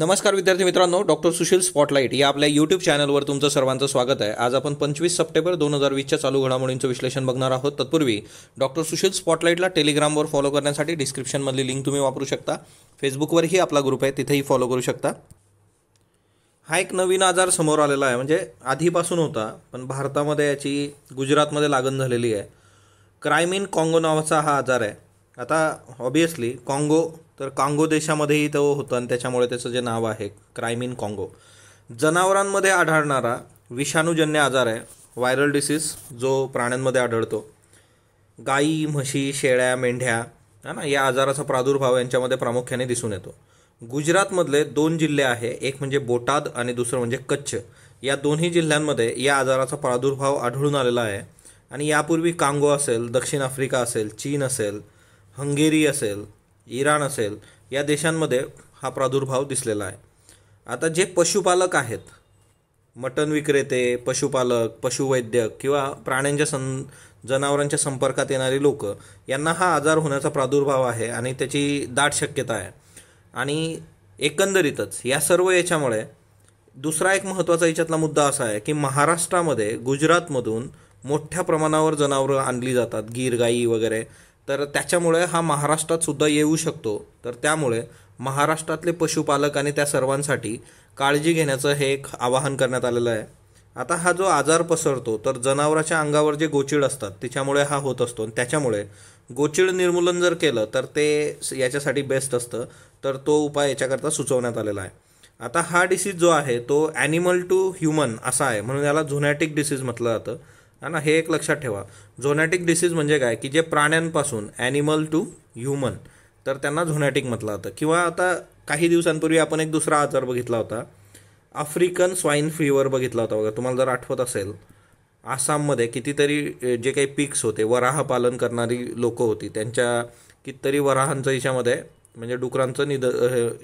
नमस्कार विद्यार्थी मित्रांनो डॉक्टर सुशील स्पॉटलाईट या आपल्या यूट्यूब चॅनलवर तुमचं सर्वांचं स्वागत आहे आज आपण पंचवीस सप्टेंबर दोन हजार वीसच्या चालू घडामोडींचं विश्लेषण बघणार आहोत तत्पूर्वी डॉक्टर सुशील स्पॉटलाईटला टेलिग्रामवर फॉलो करण्यासाठी डिस्क्रिप्शनमधली लिंक तुम्ही वापरू शकता फेसबुकवरही आपला ग्रुप आहे तिथेही फॉलो करू शकता हा एक नवीन आजार समोर आलेला आहे म्हणजे आधीपासून होता पण भारतामध्ये याची गुजरातमध्ये लागण झालेली आहे इन कॉंगो नावाचा हा आजार आहे आता ऑबियसली कॉंगो तर कांगो देशामध्येही तो होतं आणि त्याच्यामुळे त्याचं जे नाव आहे क्राईम इन कॉंगो जनावरांमध्ये आढळणारा विषाणूजन्य आजार आहे व्हायरल डिसीज जो प्राण्यांमध्ये आढळतो गाई म्हशी शेळ्या मेंढ्या है ना या आजाराचा प्रादुर्भाव यांच्यामध्ये प्रामुख्याने दिसून येतो गुजरातमधले दोन जिल्हे आहे एक म्हणजे बोटाद आणि दुसरं म्हणजे कच्छ या दोन्ही जिल्ह्यांमध्ये या आजाराचा प्रादुर्भाव आढळून आलेला आहे आणि यापूर्वी कांगो असेल दक्षिण आफ्रिका असेल चीन असेल हंगेरी असेल इराण असेल या देशांमध्ये हा प्रादुर्भाव दिसलेला आहे आता जे पशुपालक आहेत मटण विक्रेते पशुपालक पशुवैद्यक किंवा प्राण्यांच्या सं जनावरांच्या संपर्कात येणारी लोक यांना हा आजार होण्याचा प्रादुर्भाव आहे आणि त्याची दाट शक्यता आहे आणि एकंदरीतच या सर्व याच्यामुळे दुसरा एक महत्त्वाचा याच्यातला मुद्दा असा आहे की महाराष्ट्रामध्ये गुजरातमधून मोठ्या प्रमाणावर जनावरं आणली जातात गीर गाई वगैरे तर त्याच्यामुळे हा महाराष्ट्रात सुद्धा येऊ शकतो तर त्यामुळे महाराष्ट्रातले पशुपालक आणि त्या सर्वांसाठी काळजी घेण्याचं हे एक आवाहन करण्यात आलेलं आहे आता हा जो आजार पसरतो तर जनावराच्या अंगावर जे गोचिड असतात त्याच्यामुळे हा होत असतो आणि त्याच्यामुळे गोचिड निर्मूलन जर केलं तर ते याच्यासाठी बेस्ट असतं तर तो उपाय याच्याकरता सुचवण्यात आलेला आहे आता हा डिसीज जो आहे तो ॲनिमल टू ह्युमन असा आहे म्हणून याला झोनॅटिक डिसीज म्हटलं जातं हा ना हे एक लक्षात ठेवा झोनॅटिक डिसीज म्हणजे काय की जे प्राण्यांपासून ॲनिमल टू ह्युमन तर त्यांना झोनॅटिक म्हटलं होतं किंवा आता काही दिवसांपूर्वी आपण एक दुसरा आजार बघितला होता आफ्रिकन स्वाईन फीवर बघितला होता बघा तुम्हाला जर आठवत असेल आसाममध्ये कितीतरी जे काही पिक्स होते वराह पालन करणारी लोक होती त्यांच्या कितीतरी वराहांचं हिच्यामध्ये म्हणजे डुकरांचं निद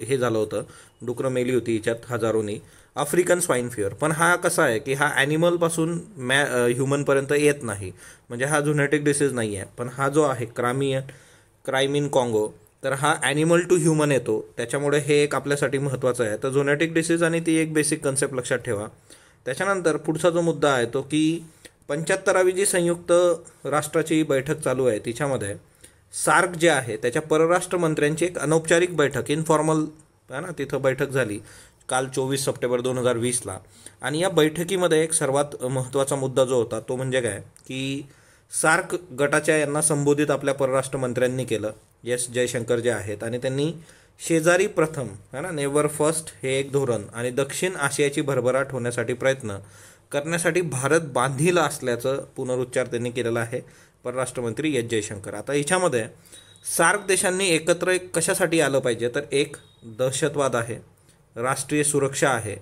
हे झालं होतं डुकरं मेली होती हिच्यात हजारोनी आफ्रिकन स्वाईन फिअर पण हा कसा आहे की हा ॲनिमलपासून मॅ ह्युमनपर्यंत येत नाही म्हणजे हा झुनेटिक डिसीज नाही आहे पण हा जो आहे क्रामियन क्राईम इन कॉंगो तर हा ॲनिमल टू ह्युमन येतो त्याच्यामुळे हे एक आपल्यासाठी महत्त्वाचं आहे तर झुनेटिक डिसीज आणि ती एक बेसिक कन्सेप्ट लक्षात ठेवा त्याच्यानंतर पुढचा जो मुद्दा आहे तो की पंच्याहत्तरावी जी संयुक्त राष्ट्राची बैठक चालू आहे तिच्यामध्ये सार्क जे आहे त्याच्या परराष्ट्र मंत्र्यांची एक अनौपचारिक बैठक इनफॉर्मल है ना तिथं बैठक झाली काल चोवीस सप्टेंबर दोन हजार वीसला आणि या बैठकीमध्ये एक सर्वात महत्त्वाचा मुद्दा जो होता तो म्हणजे काय की सार्क गटाच्या यांना संबोधित आपल्या परराष्ट्र मंत्र्यांनी केलं यस जयशंकर जे आहेत आणि त्यांनी शेजारी प्रथम है ना नेवर फर्स्ट हे एक धोरण आणि दक्षिण आशियाची भरभराट होण्यासाठी प्रयत्न करण्यासाठी भारत बांधील असल्याचं पुनरुच्चार त्यांनी केलेला आहे परराष्ट्रमंत्री एस जयशंकर आता याच्यामध्ये सार्क देशांनी एकत्र कशासाठी आलं पाहिजे तर एक दहशतवाद आहे राष्ट्रीय सुरक्षा आहे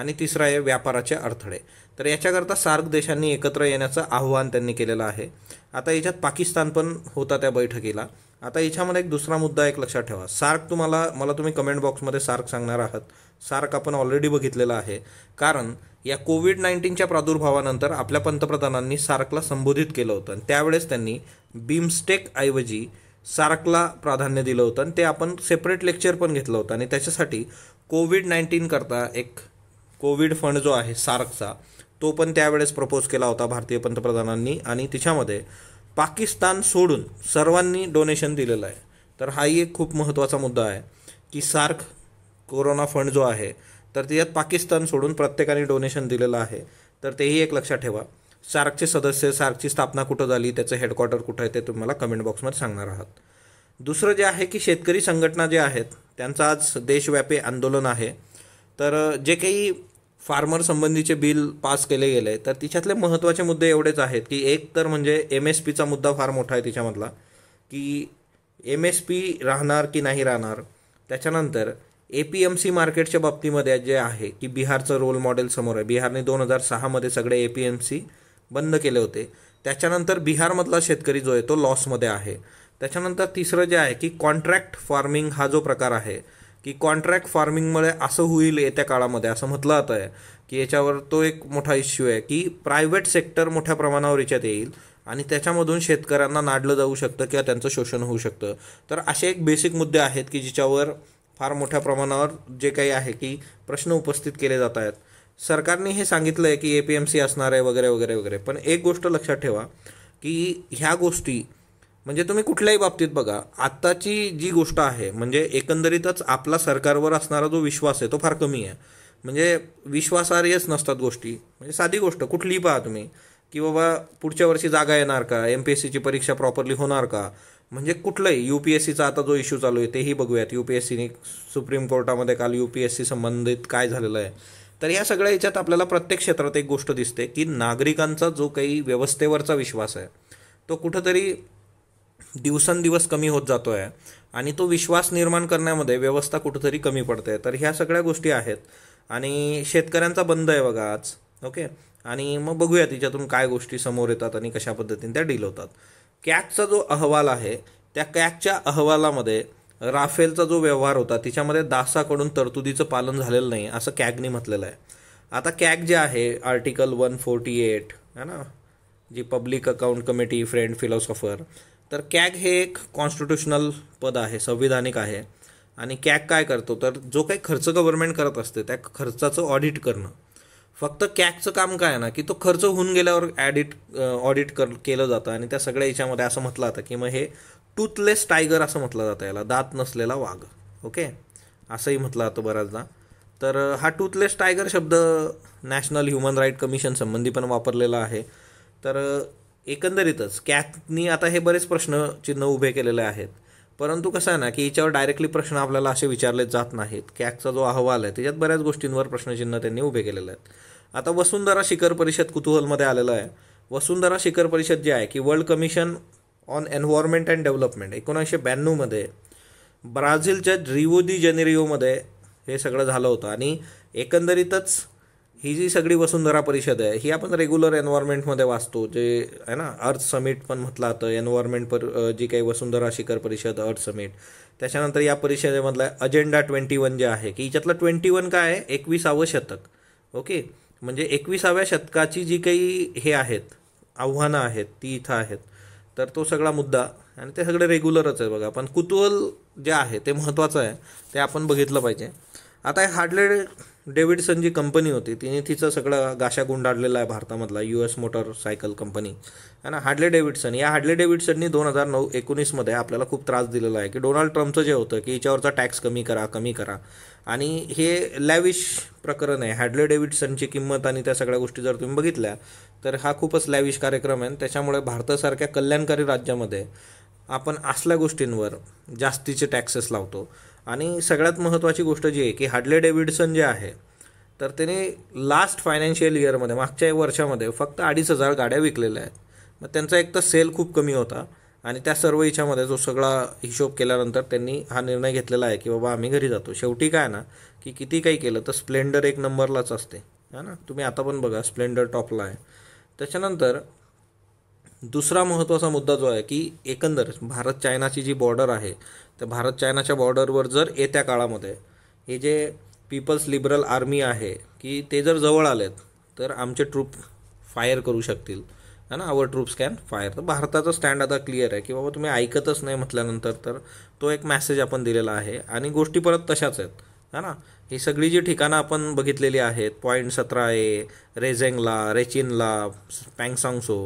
आणि तिसरा आहे व्यापाराचे अडथळे तर याच्याकरता सार्क देशांनी एकत्र येण्याचं आव्हान त्यांनी केलेलं आहे आता याच्यात पाकिस्तान पण होता त्या बैठकीला आता याच्यामध्ये एक दुसरा मुद्दा एक लक्षात ठेवा सार्क तुम्हाला मला तुम्ही कमेंट बॉक्समध्ये सार्क सांगणार आहात सार्क आपण ऑलरेडी बघितलेला आहे कारण या कोविड नाईन्टीनच्या प्रादुर्भावानंतर आपल्या पंतप्रधानांनी सार्कला संबोधित केलं होतं आणि त्यावेळेस त्यांनी बिमस्टेक ऐवजी सार्कला प्राधान्य दिलं होतं आणि ते आपण सेपरेट लेक्चर पण घेतलं होतं आणि त्याच्यासाठी कोविड करता एक कोविड फंड जो आहे सार्कचा तो पण त्यावेळेस प्रपोज केला होता भारतीय पंतप्रधानांनी आणि तिच्यामध्ये पाकिस्तान सोडून सर्वांनी डोनेशन दिलेलं आहे तर हाही एक खूप महत्त्वाचा मुद्दा आहे की सार्क कोरोना फंड जो आहे तर त्याच्यात पाकिस्तान सोडून प्रत्येकाने डोनेशन दिलेलं आहे तर तेही एक लक्षात ठेवा सार्कचे सदस्य सार्कची स्थापना कुठं झाली त्याचं हेडक्वार्टर कुठं आहे ते तुम्हाला कमेंट बॉक्समध्ये सांगणार आहात दुसरं जे आहे की शेतकरी संघटना जे आहेत त्यांचं आज देशव्यापी आंदोलन आहे तर जे काही फार्मर संबंधीचे बिल पास केले गेले तर तिच्यातले महत्त्वाचे मुद्दे एवढेच आहेत की एक तर म्हणजे एम एस पीचा मुद्दा फार मोठा आहे तिच्यामधला की एम एस पी राहणार की नाही राहणार त्याच्यानंतर ए पी एम सी मार्केटच्या बाबतीमध्ये जे आहे की बिहारचं रोल मॉडेल समोर आहे बिहारने दोन हजार सहामध्ये सगळे ए पी एम सी बंद केले होते त्याच्यानंतर बिहारमधला शेतकरी जो आहे तो लॉसमध्ये आहे त्याच्यानंतर तिसरं जे आहे की कॉन्ट्रॅक्ट फार्मिंग हा जो प्रकार आहे की कॉन्ट्रॅक्ट फार्मिंगमुळे असं होईल येत्या काळामध्ये असं म्हटलं जातं आहे की याच्यावर तो एक मोठा इश्यू आहे की प्रायव्हेट सेक्टर मोठ्या प्रमाणावर याच्यात येईल आणि त्याच्यामधून शेतकऱ्यांना नाडलं जाऊ शकतं किंवा त्यांचं शोषण होऊ शकतं तर असे एक बेसिक मुद्दे आहेत की जिच्यावर फार मोठ्या प्रमाणावर जे काही आहे की प्रश्न उपस्थित केले जात आहेत सरकारने हे सांगितलं आहे की ए पी एम सी असणार आहे वगैरे वगैरे वगैरे पण एक गोष्ट लक्षात ठेवा की ह्या गोष्टी म्हणजे तुम्ही कुठल्याही बाबतीत बघा आत्ताची जी गोष्ट आहे म्हणजे एकंदरीतच आपला सरकारवर असणारा जो विश्वास आहे तो फार कमी आहे म्हणजे विश्वासार्हच नसतात गोष्टी म्हणजे साधी गोष्ट कुठलीही पहा तुम्ही की बाबा पुढच्या वर्षी जागा येणार का एम पी एस सीची परीक्षा प्रॉपरली होणार का म्हणजे कुठलंही यू पी एस सीचा आता जो इश्यू चालू आहे तेही बघूयात यू पी एस सीने सुप्रीम कोर्टामध्ये काल यू पी एस सी संबंधित काय झालेलं आहे तर या सगळ्या याच्यात आपल्याला प्रत्येक क्षेत्रात एक गोष्ट दिसते की नागरिकांचा जो काही व्यवस्थेवरचा विश्वास आहे तो कुठंतरी दिवसेंदिवस कमी होत जातो आहे आणि तो विश्वास निर्माण करण्यामध्ये व्यवस्था कुठंतरी कमी पडते तर ह्या सगळ्या गोष्टी आहेत आणि शेतकऱ्यांचा बंद आहे बघा आज ओके आणि मग बघूया तिच्यातून काय गोष्टी समोर येतात आणि कशा पद्धतीने त्या डील होतात कॅगचा जो अहवाल आहे त्या कॅगच्या अहवालामध्ये राफेलचा जो व्यवहार होता तिच्यामध्ये दासाकडून तरतुदीचं पालन झालेलं नाही असं कॅगने म्हटलेलं आहे आता कॅग जे आहे आर्टिकल वन फोर्टी एट है ना जी public account committee friend philosopher तर कॅग हे एक कॉन्स्टिट्युशनल पद आहे संविधानिक आहे आणि कॅग काय करतो तर जो काही खर्च गव्हर्नमेंट करत असते त्या खर्चाचं ऑडिट करणं फक्त कॅगचं काम काय ना की तो खर्च होऊन गेल्यावर ॲडिट ऑडिट कर केलं जातं आणि त्या सगळ्या याच्यामध्ये असं म्हटलं जातं की मग हे टूथलेस टायगर असं म्हटलं जातं याला दात नसलेला वाघ ओके असंही म्हटलं जातं बऱ्याचदा तर हा टूथलेस टायगर शब्द नॅशनल ह्युमन राईट कमिशन संबंधी पण वापरलेला आहे तर एकंदरीतच कॅथनी आता हे बरेच प्रश्न चिन्ह उभे केलेले आहेत परंतु कसं आहे ना की याच्यावर डायरेक्टली प्रश्न आपल्याला असे विचारले जात नाहीत कॅकचा जो अहवाल आहे त्याच्यात बऱ्याच गोष्टींवर प्रश्नचिन्ह त्यांनी उभे केलेले आहेत आता वसुंधरा शिखर परिषद कुतूहलमध्ये आलेलं आहे वसुंधरा शिखर परिषद जे आहे की world commission on environment and development एकोणीसशे ब्याण्णवमध्ये ब्राझीलच्या रिवो दी जेनेरिओमध्ये हे सगळं झालं होतं आणि एकंदरीतच ही जी सगळी वसुंधरा परिषद आहे ही आपण रेग्युलर एन्व्हायरमेंटमध्ये वाचतो जे आहे ना अर्थ समिट पण म्हटलं जातं एन्व्हायरमेंट पर जी काही वसुंधरा शिखर परिषद अर्थ समिट त्याच्यानंतर या परिषदेमधला अजेंडा ट्वेंटी वन जे आहे की याच्यातलं ट्वेंटी वन काय आहे एकविसावं शतक ओके म्हणजे एकविसाव्या शतकाची जी काही हे आहेत आव्हानं आहेत ती इथं आहेत तर तो सगळा मुद्दा आणि ते सगळे रेग्युलरच आहे बघा पण कुतूहल जे आहे ते महत्त्वाचं आहे ते आपण बघितलं पाहिजे आता हार्डलेड डेव्हिडसन जी कंपनी होती तिने तिचा सगळा गाशा गुंडाळलेला आहे भारतामधला U S motor cycle company है ना हार्डले डेव्हिडसन या हार्डले डेव्हिडसननी दोन हजार नऊ एकोणीसमध्ये आपल्याला खूप त्रास दिलेला आहे की डोनाल्ड ट्रम्पचं जे होतं की हिच्यावरचा टॅक्स कमी करा कमी करा आणि हे लॅविश प्रकरण आहे हॅडले डेव्हिडसनची किंमत आणि त्या सगळ्या गोष्टी जर तुम्ही बघितल्या तर हा खूपच लॅविश कार्यक्रम आहे त्याच्यामुळे भारतासारख्या कल्याणकारी राज्यामध्ये आपण असल्या गोष्टींवर जास्तीचे टॅक्सेस लावतो आणि सगळ्यात महत्त्वाची गोष्ट जी आहे की हार्डले डेव्हिडसन जे आहे तर त्याने लास्ट फायनान्शियल इयरमध्ये मागच्या वर्षामध्ये फक्त अडीच हजार गाड्या विकलेल्या आहेत मग त्यांचा एक तर सेल खूप कमी होता आणि त्या सर्व हिच्यामध्ये जो सगळा हिशोब केल्यानंतर त्यांनी हा निर्णय घेतलेला आहे की बाबा आम्ही घरी जातो शेवटी काय ना की किती काही केलं तर स्प्लेंडर एक नंबरलाच असते है ना तुम्ही आता पण बघा स्प्लेंडर टॉपला आहे त्याच्यानंतर दुसरा महत्त्वाचा मुद्दा जो आहे की एकंदर भारत चायनाची जी बॉर्डर आहे तर भारत चायनाच्या बॉर्डरवर जर येत्या काळामध्ये हे जे पीपल्स लिबरल आर्मी आहे की ते जर जवळ आलेत तर आमचे ट्रूप फायर करू शकतील है ना आवर ट्रूप्स कॅन फायर तर भारताचा स्टँड आता क्लिअर आहे की बाबा तुम्ही ऐकतच नाही म्हटल्यानंतर तर तो एक मॅसेज आपण दिलेला आहे आणि गोष्टी परत तशाच आहेत है ना ही सगळी जी ठिकाणं आपण बघितलेली आहेत पॉईंट सतरा ए रेझेंगला रेचिनला पँगसांगसो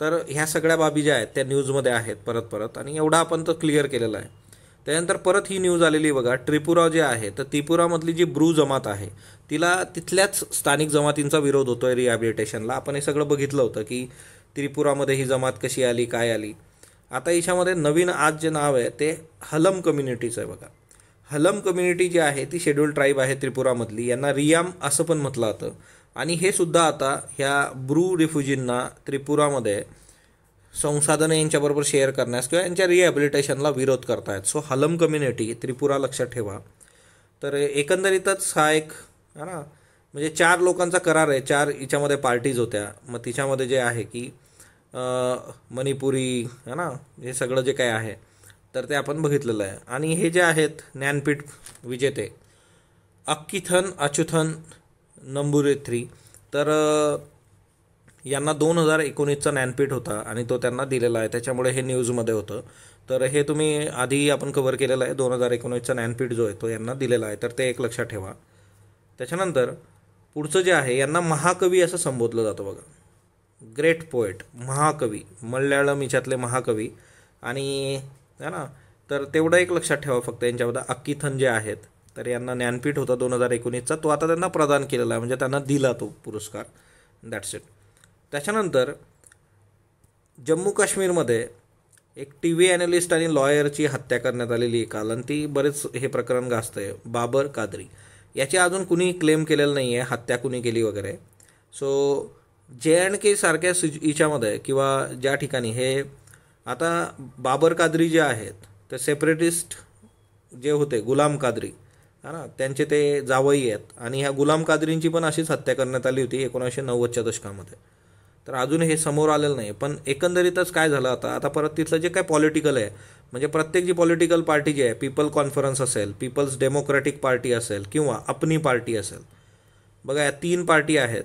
तर ह्या सगळ्या बाबी ज्या आहेत त्या न्यूजमध्ये आहेत परत परत आणि एवढा आपण तर क्लिअर केलेला आहे त्यानंतर परत ही न्यूज आलेली बघा त्रिपुरा जे आहे तर त्रिपुरामधली जी ब्रू जमात आहे तिला तिथल्याच स्थानिक जमातींचा विरोध होतो आहे रिहॅबिलिटेशनला आपण हे सगळं बघितलं होतं की त्रिपुरामध्ये ही जमात कशी आली काय आली आता याच्यामध्ये नवीन आज जे नाव आहे ते हलम कम्युनिटीचं आहे बघा हलम कम्युनिटी जी आहे ती शेड्यूल ट्राईब आहे त्रिपुरामधली यांना रियाम असं पण म्हटलं होतं आणि हे सुद्धा आता ह्या ब्रू रिफ्युजींना त्रिपुरामध्ये संसाधने यांच्याबरोबर शेअर करण्यास किंवा यांच्या रिहॅबिलिटेशनला विरोध करतायत सो हलम कम्युनिटी त्रिपुरा लक्षात ठेवा तर एकंदरीतच हा एक है ना म्हणजे चार लोकांचा करार आहे चार हिच्यामध्ये पार्टीज होत्या मग तिच्यामध्ये जे आहे की मणिपुरी है ना हे सगळं जे काय आहे तर ते आपण बघितलेलं आहे आणि हे जे आहेत ज्ञानपीठ विजेते अक्कीथन अच्युथन नंबुरे थ्री तर यांना दोन हजार एकोणीसचा ज्ञानपीठ होता आणि तो त्यांना दिलेला आहे त्याच्यामुळे हे न्यूजमध्ये होतं तर हे तुम्ही आधी आपण कवर केलेलं आहे दोन हजार एकोणीसचा ज्ञानपीठ जो आहे तो यांना दिलेला आहे तर ते एक लक्षात ठेवा त्याच्यानंतर पुढचं जे आहे यांना महाकवी असं संबोधलं जातं बघा ग्रेट पोएट महाकवी मल्याळम हिच्यातले महाकवी आणि है ना तर तेवढं एक लक्षात ठेवा फक्त यांच्याबद्दल अक्कीथन जे आहेत तर यांना ज्ञानपीठ होता दोन हजार एकोणीसचा तो आता त्यांना प्रदान केलेला आहे म्हणजे त्यांना दिला तो पुरस्कार दॅट्स इट त्याच्यानंतर जम्मू काश्मीरमध्ये एक टी व्ही ॲनालिस्ट आणि लॉयरची हत्या करण्यात आलेली आहे काल आणि ती बरेच हे प्रकरण गाजतं आहे बाबर कादरी याची अजून कुणी क्लेम केलेलं नाही आहे हत्या कुणी केली वगैरे सो जे अँड के सारख्या हिच्यामध्ये किंवा ज्या ठिकाणी हे आता बाबर कादरी जे आहेत ते सेपरेटिस्ट जे होते गुलाम कादरी हा ना त्यांचे ते जावई आहेत आणि ह्या गुलाम कादरींची पण अशीच हत्या करण्यात आली होती एकोणीसशे नव्वदच्या दशकामध्ये तर अजून हे समोर आलेलं नाही पण एकंदरीतच काय झालं आता आता परत तिथलं जे काय पॉलिटिकल आहे म्हणजे प्रत्येक जी पॉलिटिकल पार्टी जी आहे पीपल कॉन्फरन्स असेल पीपल्स डेमोक्रॅटिक पार्टी असेल किंवा अपनी पार्टी असेल बघा या तीन पार्टी आहेत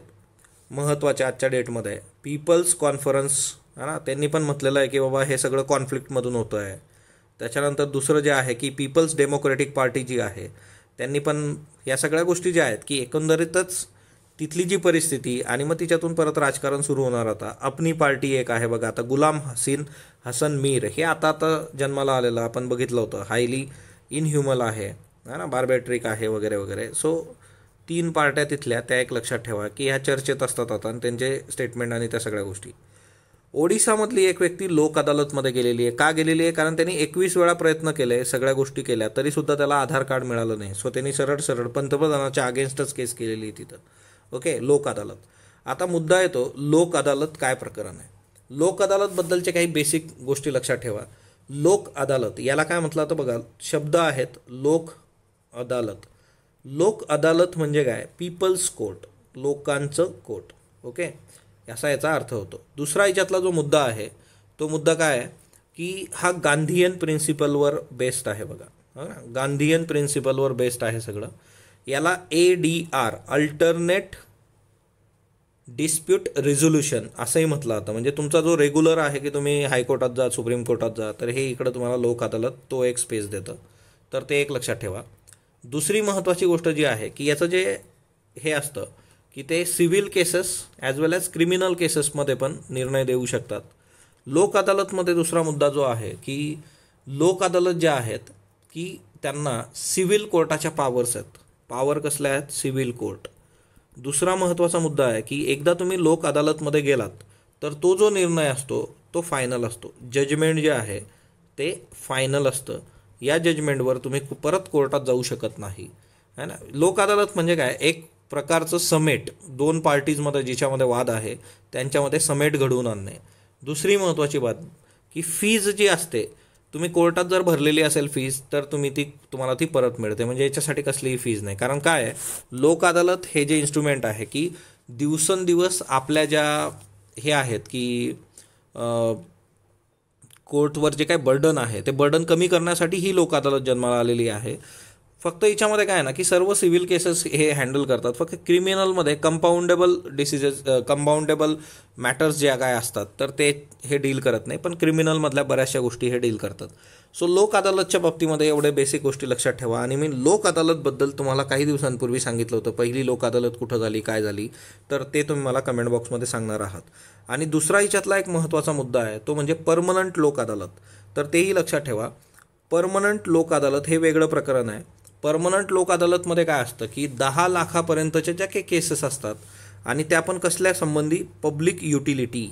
महत्त्वाच्या आजच्या डेटमध्ये पीपल्स कॉन्फरन्स है ना त्यांनी पण म्हटलेलं आहे की बाबा हे सगळं कॉन्फ्लिक्टमधून होतं आहे त्याच्यानंतर दुसरं जे आहे की पीपल्स डेमोक्रॅटिक पार्टी जी आहे त्यांनी पण या सगळ्या गोष्टी ज्या आहेत की एकंदरीतच तिथली जी परिस्थिती आणि मग तिच्यातून परत राजकारण सुरू होणार आता अपनी पार्टी एक आहे बघा आता गुलाम हसीन हसन मीर हे आता आता जन्माला आलेलं आपण बघितलं होतं हायली इनह्युमल आहे है ना बार्बॅट्रिक आहे वगैरे वगैरे सो तीन पार्ट्या तिथल्या त्या एक लक्षात ठेवा की ह्या चर्चेत असतात आता आणि त्यांचे स्टेटमेंट आणि त्या सगळ्या गोष्टी ओडिशामधली एक व्यक्ती लोक अदालतमध्ये गेलेली आहे का गेलेली आहे कारण त्यांनी एकवीस वेळा प्रयत्न केले सगळ्या गोष्टी केल्या तरी सुद्धा त्याला आधार कार्ड मिळालं नाही सो त्यांनी सरळ सरळ पंतप्रधानाच्या अगेन्स्टच केस केलेली आहे तिथं ओके लोक अदालत आता मुद्दा येतो लोक अदालत काय प्रकरण आहे लोक अदालतबद्दलचे काही बेसिक गोष्टी लक्षात ठेवा लोक अदालत याला काय म्हटलं तर बघा शब्द आहेत लोक अदालत लोक अदालत म्हणजे काय पीपल्स कोर्ट लोकांचं कोर्ट ओके असा याचा अर्थ होतो दुसरा याच्यातला जो मुद्दा आहे तो मुद्दा काय आहे की हा गांधीयन प्रिन्सिपलवर बेस्ड आहे बघा गांधीयन प्रिन्सिपलवर बेस्ड आहे सगळं याला A D R alternate dispute resolution असंही म्हटलं जातं म्हणजे तुमचा जो रेग्युलर आहे की तुम्ही हायकोर्टात जा सुप्रीम कोर्टात जा तर हे इकडं तुम्हाला लोक तो एक स्पेस देतं तर ते एक लक्षात ठेवा दुसरी महत्त्वाची गोष्ट जी आहे की याचं जे हे असतं की ते civil cases as well as criminal केसेसमध्ये पण निर्णय देऊ शकतात लोक अदालतमध्ये दुसरा मुद्दा जो आहे की लोक अदालत ज्या आहेत की त्यांना सिव्हिल कोर्टाच्या पॉवर्स आहेत पॉवर कसल्या आहेत सिव्हिल कोर्ट दुसरा महत्त्वाचा मुद्दा आहे की एकदा तुम्ही लोक अदालतमध्ये गेलात तर तो जो निर्णय असतो तो फायनल असतो जजमेंट जे आहे ते फायनल असतं या जजमेंटवर तुम्ही परत कोर्टात जाऊ शकत नाही है ना लोक अदालत म्हणजे काय एक प्रकारचं समेट दोन पार्टीजमध्ये जिच्यामध्ये वाद आहे त्यांच्यामध्ये समेट घडवून आणणे दुसरी महत्त्वाची बाब की फीज जी असते तुम्ही कोर्टात जर भरलेली असेल फीज तर तुम्ही ती तुम्हाला ती परत मिळते म्हणजे याच्यासाठी कसलीही फीज नाही कारण काय आहे लोक अदालत हे जे इन्स्ट्रुमेंट आहे की दिवसेंदिवस आपल्या ज्या हे आहेत की कोर्टवर जे काही बर्डन आहे ते बर्डन कमी करण्यासाठी ही लोक अदालत जन्माला आलेली आहे फक्त याच्यामध्ये काय आहे ना की सर्व सिव्हिल केसेस हे हँडल करतात फक्त क्रिमिनलमध्ये कंपाऊंडेबल डिसिजेस कंपाऊंडेबल मॅटर्स ज्या काय असतात तर ते हे डील करत नाही पण क्रिमिनलमधल्या बऱ्याचशा गोष्टी हे डील करतात सो लोक अदालतच्या बाबतीमध्ये एवढे बेसिक गोष्टी लक्षात ठेवा आणि मी लोक अदालतबद्दल तुम्हाला काही दिवसांपूर्वी सांगितलं होतं पहिली लोक अदालत कुठं झाली काय झाली तर ते तुम्ही मला कमेंट बॉक्समध्ये सांगणार आहात आणि दुसरा याच्यातला एक महत्त्वाचा मुद्दा आहे तो म्हणजे परमनंट लोक अदालत तर तेही लक्षात ठेवा परमनंट लोक अदालत हे वेगळं प्रकरण आहे परमनंट लोक अदालतमध्ये काय असतं की दहा लाखापर्यंतच्या ज्या काही केसेस असतात आणि त्या पण कसल्या संबंधी पब्लिक युटिलिटी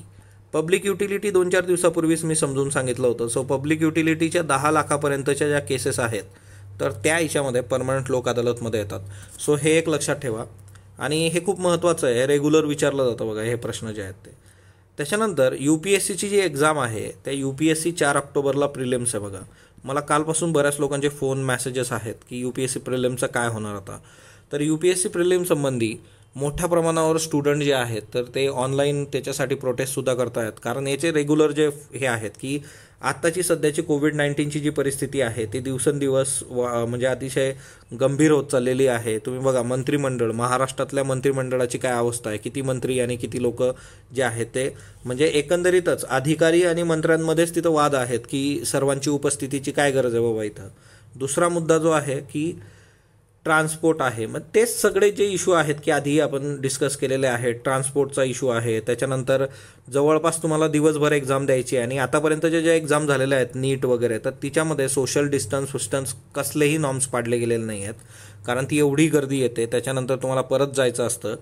पब्लिक युटिलिटी दोन चार दिवसापूर्वीच मी समजून सांगितलं होतं सो पब्लिक युटिलिटीच्या दहा लाखापर्यंतच्या ज्या केसेस आहेत तर त्या याच्यामध्ये परमनंट लोक अदालतमध्ये येतात सो हे एक लक्षात ठेवा आणि हे खूप महत्त्वाचं आहे रेग्युलर विचारलं जातं बघा हे प्रश्न जे आहेत ते त्याच्यानंतर यू पी एस सीची जी एक्झाम आहे त्या यू पी एस सी चार ऑक्टोबरला प्रिलेम्स आहे बघा मला कालपासून बऱ्याच लोकांचे फोन मॅसेजेस आहेत की यू पी एस सी प्रिलिमचं काय होणार आता तर यू पी एस सी प्रिलेमसंबंधी मोठ्या प्रमाणावर स्टुडंट जे आहेत तर ते ऑनलाईन त्याच्यासाठी प्रोटेस्टसुद्धा करतायत कारण याचे रेग्युलर जे हे आहेत की आत्ताची सध्याची कोविड नाईन्टीनची जी परिस्थिती आहे ती दिवसेंदिवस म्हणजे अतिशय गंभीर होत चाललेली आहे तुम्ही बघा मंत्रिमंडळ महाराष्ट्रातल्या मंत्रिमंडळाची काय अवस्था आहे किती मंत्री आणि किती लोक जे आहेत ते म्हणजे एकंदरीतच अधिकारी आणि मंत्र्यांमध्येच तिथं वाद आहेत की सर्वांची उपस्थितीची काय गरज आहे बाबा इथं दुसरा मुद्दा जो आहे की ट्रान्सपोर्ट आहे मग तेच सगळे जे इश्यू आहेत की आधी आपण डिस्कस केलेले आहेत ट्रान्सपोर्टचा इश्यू आहे त्याच्यानंतर जवळपास तुम्हाला दिवसभर एक्झाम द्यायची आणि आतापर्यंत जे ज्या एक्झाम झालेल्या आहेत नीट वगैरे तर तिच्यामध्ये सोशल डिस्टन्स सुस्टन्स कसलेही नॉर्म्स पाडले गेलेले नाही आहेत कारण ती एवढी गर्दी येते त्याच्यानंतर तुम्हाला परत जायचं असतं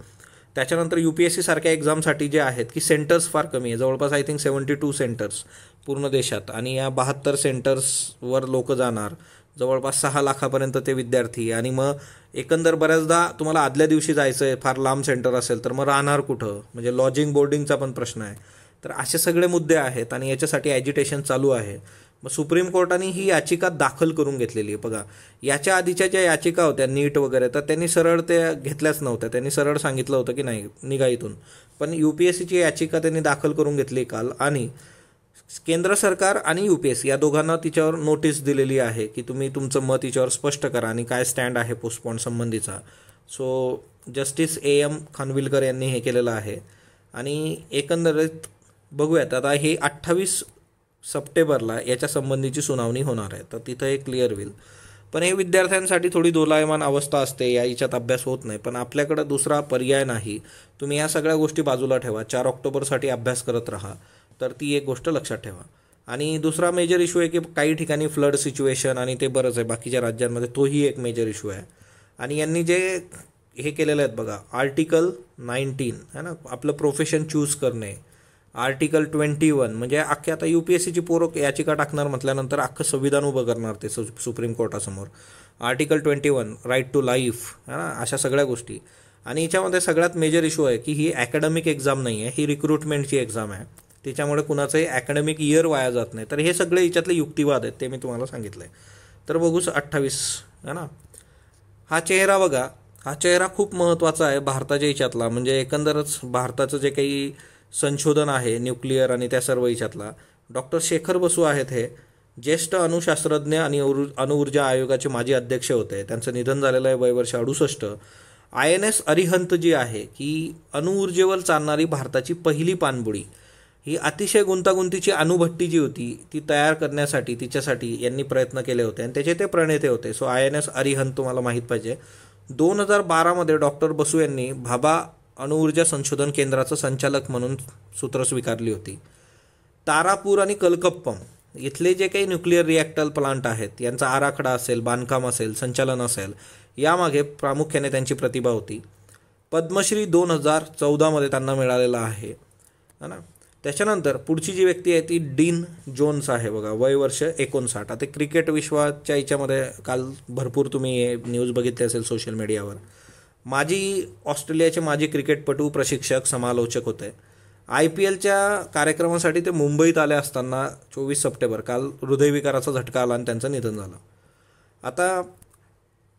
त्याच्यानंतर यू पी एस सी सारख्या एक्झामसाठी जे आहेत की सेंटर्स फार कमी आहे जवळपास I think seventy two centres पूर्ण देशात आणि या बहात्तर सेंटर्सवर लोक जाणार जवळपास सहा लाखापर्यंत ते विद्यार्थी आणि मग एकंदर बऱ्याचदा तुम्हाला आदल्या दिवशी जायचं आहे फार लांब सेंटर असेल तर मग राहणार कुठं म्हणजे लॉजिंग बोर्डिंगचा पण प्रश्न आहे तर असे सगळे मुद्दे आहेत आणि याच्यासाठी ॲजिटेशन चालू आहे मग सुप्रीम कोर्टाने ही याचिका दाखल करून घेतलेली आहे बघा याच्या आधीच्या ज्या याचिका होत्या नीट वगैरे तर त्यांनी सरळ ते घेतल्याच नव्हत्या त्यांनी सरळ सांगितलं होतं की नाही निगा इथून पण यू पी एस सीची याचिका त्यांनी दाखल करून घेतली काल आणि केंद्र सरकार आणि यू पी एस या दोघांना तिच्यावर नोटीस दिलेली आहे की तुम्ही तुमचं मत तिच्यावर स्पष्ट करा आणि काय स्टँड आहे पोस्टपॉन संबंधीचा so justice A M Khanwilkar यांनी हे केलेलं आहे आणि एकंदरीत बघूयात आता हे अठ्ठावीस सप्टेंबरला याच्या संबंधीची सुनावणी होणार आहे तर तिथं हे क्लिअर होईल पण हे विद्यार्थ्यांसाठी थोडी दोलायमान अवस्था असते या याच्यात अभ्यास होत नाही पण आपल्याकडं दुसरा पर्याय नाही तुम्ही या सगळ्या गोष्टी बाजूला ठेवा चार ऑक्टोबरसाठी अभ्यास करत राहा तर ती एक गोष्ट लक्षात ठेवा आणि दुसरा मेजर इशू आहे की काही ठिकाणी फ्लड सिच्युएशन आणि ते बरंच आहे बाकीच्या राज्यांमध्ये तोही एक मेजर इशू आहे आणि यांनी जे हे केलेलं आहेत बघा आर्टिकल नाईन्टीन है ना आपलं प्रोफेशन चूज करणे आर्टिकल ट्वेंटी वन म्हणजे अख्खी आता यू पी एस सीची पोरं याचिका टाकणार म्हटल्यानंतर अख्खं संविधान उभं करणार ते सुप्रीम कोर्टासमोर article twenty one right to life है ना अशा सगळ्या गोष्टी आणि याच्यामध्ये सगळ्यात मेजर इशू आहे की ही अकॅडमिक एक्झाम नाही आहे ही रिक्रुटमेंटची एक्झाम आहे त्याच्यामुळे कुणाचंही अकॅडमिक इयर वाया जात नाही तर हे सगळे याच्यातले युक्तिवाद आहेत ते मी तुम्हाला सांगितलं आहे तर बघूस अठ्ठावीस है ना हा चेहरा बघा हा चेहरा खूप महत्त्वाचा आहे भारताच्या याच्यातला म्हणजे एकंदरच भारताचं जे काही संशोधन आहे न्यूक्लिअर आणि त्या सर्व याच्यातला डॉक्टर शेखर बसू आहेत हे ज्येष्ठ अणुशास्त्रज्ञ आणि अणुऊर्जा आयोगाचे माजी अध्यक्ष होते त्यांचं निधन झालेलं आहे वयवर्ष अडुसष्ट आय एन एस अरिहंत जी आहे की अणुऊर्जेवर चालणारी भारताची पहिली पाणबुडी ही अतिशय गुंतागुंतीची अणुभट्टी जी होती ती तयार करण्यासाठी तिच्यासाठी यांनी प्रयत्न केले होते आणि त्याचे ते प्रणेते होते so I N S Arihant तुम्हाला माहीत पाहिजे दोन हजार बारामध्ये डॉक्टर बसू यांनी भाभा अणुऊर्जा संशोधन केंद्राचं संचालक म्हणून सूत्र स्वीकारली होती तारापूर आणि कलकप्पम इथले जे काही न्यूक्लिअर रिॲक्टर प्लांट आहेत यांचा आराखडा असेल बांधकाम असेल संचालन असेल यामागे प्रामुख्याने त्यांची प्रतिभा होती पद्मश्री दोन हजार चौदामध्ये त्यांना मिळालेला आहे है ना त्याच्यानंतर पुढची जी व्यक्ती आहे ती डीन जोन्स आहे बघा वय वर्ष एकोणसाठ आता क्रिकेट विश्वाच्या याच्यामध्ये काल भरपूर तुम्ही न्यूज बघितले असेल सोशल मीडियावर माजी ऑस्ट्रेलियाचे माजी क्रिकेटपटू प्रशिक्षक समालोचक होते आय पी एलच्या कार्यक्रमासाठी ते मुंबईत आले असताना चोवीस सप्टेंबर काल हृदयविकाराचा झटका आला आणि त्यांचं निधन झालं आता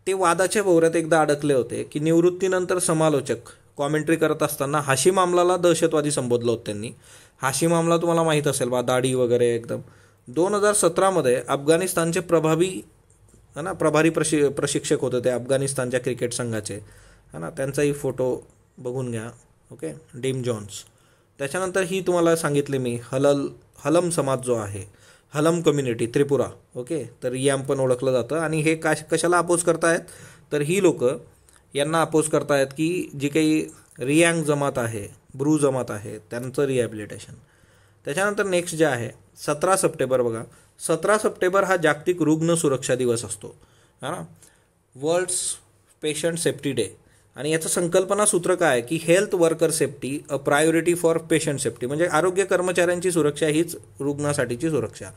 ते वादाच्या भोवऱ्यात एकदा अडकले होते की निवृत्तीनंतर समालोचक कॉमेंट्री करत असताना हाशिम मामलाला दहशतवादी संबोधलं होतं त्यांनी हाशिम मामला तुम्हाला माहीत असेल बा दाढी वगैरे एकदम दोन हजार सतरामध्ये अफगाणिस्तानचे प्रभावी है ना प्रभारी प्रशि प्रशिक्षक होते ते अफगाणिस्तानच्या क्रिकेट संघाचे है ना त्यांचाही फोटो बघून घ्या ओके डीम जॉन्स त्याच्यानंतर ही तुम्हाला सांगितले मी हलल हलम समाज जो आहे हलम कम्युनिटी त्रिपुरा ओके तर याम पण ओळखलं जातं आणि हे का कशाला अपोज करतायत तर ही लोकं यांना अपोज करतायत की जी काही रियांग जमात आहे ब्रू जमात आहे त्यांचं रिहॅबिलिटेशन त्याच्यानंतर नेक्स्ट जे आहे सतरा सप्टेंबर बघा सतरा सप्टेंबर हा जागतिक रुग्ण सुरक्षा दिवस असतो है ना वर्ल्ड्स पेशंट सेफ्टी डे आणि याचं संकल्पना सूत्र काय की health worker safety a priority for patient safety म्हणजे आरोग्य कर्मचाऱ्यांची सुरक्षा हीच रुग्णासाठीची सुरक्षा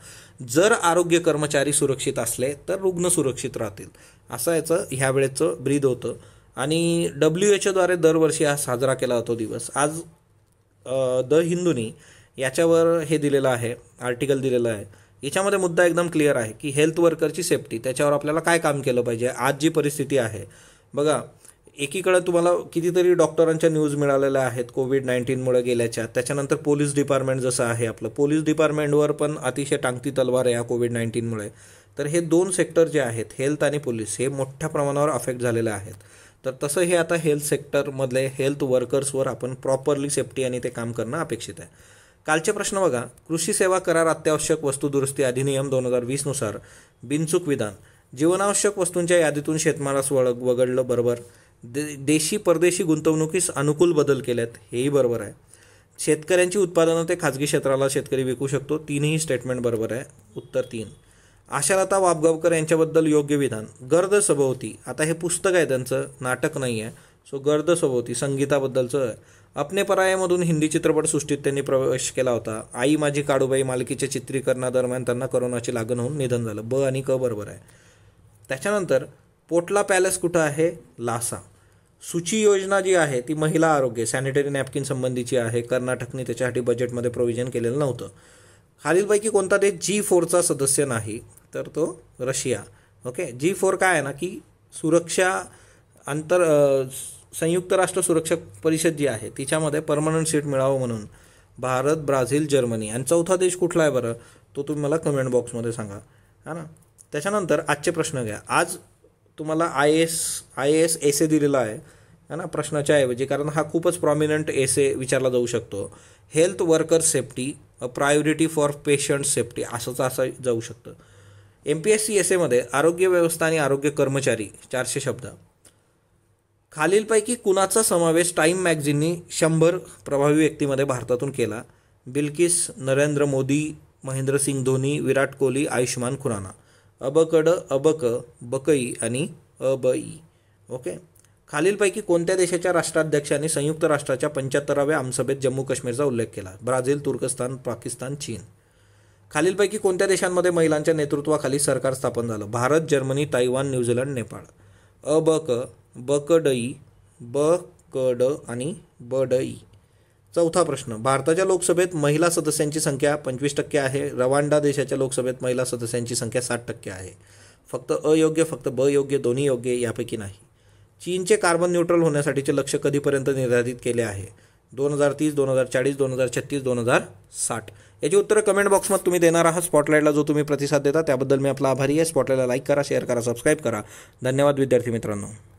जर आरोग्य कर्मचारी सुरक्षित असले तर रुग्ण सुरक्षित राहतील असं याचं ह्या वेळेचं ब्रीद होतं आणि डब्ल्यू एच ओद्वारे दरवर्षी हा साजरा केला जातो दिवस आज द हिंदूनी याच्यावर हे दिलेलं आहे आर्टिकल दिलेलं आहे याच्यामध्ये मुद्दा एकदम क्लिअर आहे की हेल्थ वर्करची सेफ्टी त्याच्यावर आपल्याला काय काम केलं पाहिजे आज जी परिस्थिती आहे बघा एकीकडे तुम्हाला कितीतरी डॉक्टरांच्या न्यूज मिळालेल्या आहेत कोविड नाईन्टीनमुळे गेल्याच्या त्याच्यानंतर पोलीस डिपार्टमेंट जसं आहे आपलं पोलीस डिपार्टमेंटवर पण अतिशय टांगती तलवार आहे या कोविड नाईन्टीनमुळे तर हे दोन सेक्टर जे आहेत हेल्थ आणि पोलीस हे मोठ्या प्रमाणावर अफेक्ट झालेले आहेत तर तसं हे आता हेल्थ सेक्टरमधले हेल्थ वर्कर्सवर आपण प्रॉपरली सेफ्टी आणि ते काम करणं अपेक्षित आहे कालचे प्रश्न बघा कृषी सेवा करार अत्यावश्यक वस्तू दुरुस्ती अधिनियम दोन हजार वीसनुसार बिनचूक विधान जीवनावश्यक वस्तूंच्या यादीतून शेतमालास वळग वगळलं बरोबर दे देशी परदेशी गुंतवणुकीस अनुकूल बदल केल्यात हेही बरोबर आहे शेतकऱ्यांची उत्पादनं ते खाजगी क्षेत्राला शेतकरी विकू शकतो तीनही स्टेटमेंट बरोबर आहे उत्तर तीन आशालता वाबगावकर यांच्याबद्दल योग्य विधान गर्द सभोवती आता हे पुस्तक आहे त्यांचं नाटक नाही आहे सो गर्द सभोवती संगीताबद्दलचं अपने परायामधून हिंदी चित्रपटसृष्टीत त्यांनी प्रवेश केला होता आई माझी काडूबाई मालकीच्या चित्रीकरणादरम्यान त्यांना करोनाची लागण होऊन निधन झालं ब आणि क बरोबर आहे त्याच्यानंतर पोटला पॅलेस कुठं आहे लासा सूची योजना जी आहे ती महिला आरोग्य सॅनिटरी नॅपकिन संबंधीची आहे कर्नाटकने त्याच्यासाठी बजेटमध्ये प्रोव्हिजन केलेलं नव्हतं खालीलपैकी कोणता देश जी फोरचा सदस्य नाही तर तो रशिया ओके जी फोर काय आहे ना की सुरक्षा आंतर संयुक्त राष्ट्र सुरक्षा परिषद जी आहे तिच्यामध्ये परमनंट सीट मिळावं म्हणून भारत ब्राझील जर्मनी आणि चौथा देश कुठला आहे बरं तो तुम्ही मला कमेंट बॉक्समध्ये सांगा है ना त्याच्यानंतर आजचे प्रश्न घ्या आज तुम्हाला I S I S essay दिलेला आहे है ना प्रश्नाच्या ऐवजी कारण हा खूपच प्रॉमिनंट एसे विचारला जाऊ शकतो health worker safety priority for patient safety असंच असं जाऊ शकतं M P S C S एमध्ये आरोग्य व्यवस्था आणि आरोग्य कर्मचारी चारशे शब्द खालीलपैकी कुणाचा समावेश टाईम मॅगझिननी शंभर प्रभावी व्यक्तीमध्ये भारतातून केला बिल्किस नरेंद्र मोदी महेंद्रसिंग धोनी विराट कोहली आयुष्मान खुराना अबकड अबक बकई आणि अबई ओके खालीलपैकी कोणत्या देशाच्या राष्ट्राध्यक्षांनी संयुक्त राष्ट्राच्या पंच्याहत्तराव्या आमसभेत जम्मू काश्मीरचा उल्लेख केला ब्राझील तुर्कस्तान पाकिस्तान चीन खालीलपैकी कोणत्या देशांमध्ये महिलांच्या नेतृत्वाखाली सरकार स्थापन झालं Bharat Germany Taiwan New Zealand Nepal अ ब क ब क डई ब क ड आणि ब डई चौथा प्रश्न भारताच्या लोकसभेत महिला सदस्यांची संख्या पंचवीस टक्के आहे रवांडा देशाच्या लोकसभेत महिला सदस्यांची संख्या साठ टक्के आहे फक्त अयोग्य फक्त ब योग्य दोन्ही योग्य यापैकी नाही चीनचे कार्बन न्यूट्रल होण्यासाठीचे लक्ष कधीपर्यंत निर्धारित केले आहे दोन हजार तीस दोन हजार चाळीस दोन हजार छत्तीस दोन हजार साठ याची उत्तरं कमेंट बॉक्समध्ये तुम्ही देणार आहात स्पॉटलाईटला जो तुम्ही प्रतिसाद देता त्याबद्दल मी आपला आभारी आहे स्पॉटलाईटला लाईक करा शेअर करा सबस्क्राईब करा धन्यवाद विद्यार्थी मित्रांनो